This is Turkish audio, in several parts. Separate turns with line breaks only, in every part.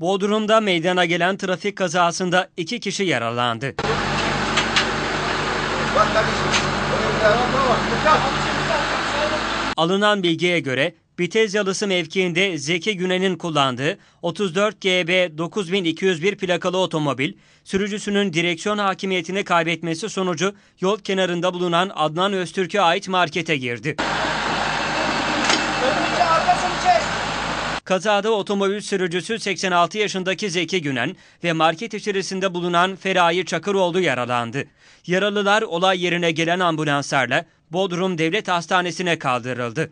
Bodrum'da meydana gelen trafik kazasında iki kişi yaralandı. Alınan bilgiye göre Bitez Yalısı mevkiinde Zeki Günen'in kullandığı 34 GB 9201 plakalı otomobil sürücüsünün direksiyon hakimiyetini kaybetmesi sonucu yol kenarında bulunan Adnan Öztürk'e ait markete girdi. Önünce, arkasını çek. Kazada otomobil sürücüsü 86 yaşındaki Zeki Günen ve market içerisinde bulunan Ferayi Çakıroğlu yaralandı. Yaralılar olay yerine gelen ambulanslarla Bodrum Devlet Hastanesi'ne kaldırıldı.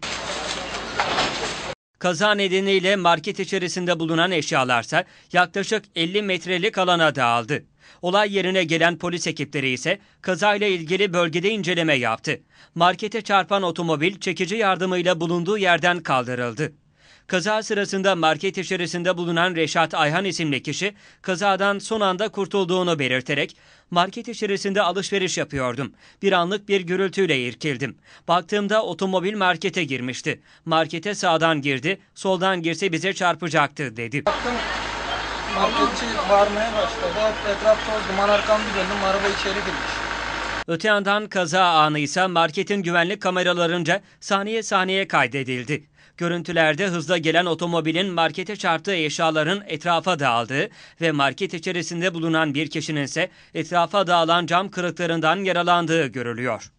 Kaza nedeniyle market içerisinde bulunan eşyalarsa yaklaşık 50 metrelik alana dağıldı. Olay yerine gelen polis ekipleri ise kazayla ilgili bölgede inceleme yaptı. Markete çarpan otomobil çekici yardımıyla bulunduğu yerden kaldırıldı. Kaza sırasında market içerisinde bulunan Reşat Ayhan isimli kişi kazadan son anda kurtulduğunu belirterek market içerisinde alışveriş yapıyordum. Bir anlık bir gürültüyle irkildim. Baktığımda otomobil markete girmişti. Markete sağdan girdi, soldan girse bize çarpacaktı dedi. Baktım marketçi bağırmaya başladı. Etraf toz duman arkamda döndüm araba içeri girmiş. Öte yandan kaza anı ise marketin güvenlik kameralarınca saniye saniye kaydedildi. Görüntülerde hızla gelen otomobilin markete çarptığı eşyaların etrafa dağıldığı ve market içerisinde bulunan bir kişinin ise etrafa dağılan cam kırıklarından yaralandığı görülüyor.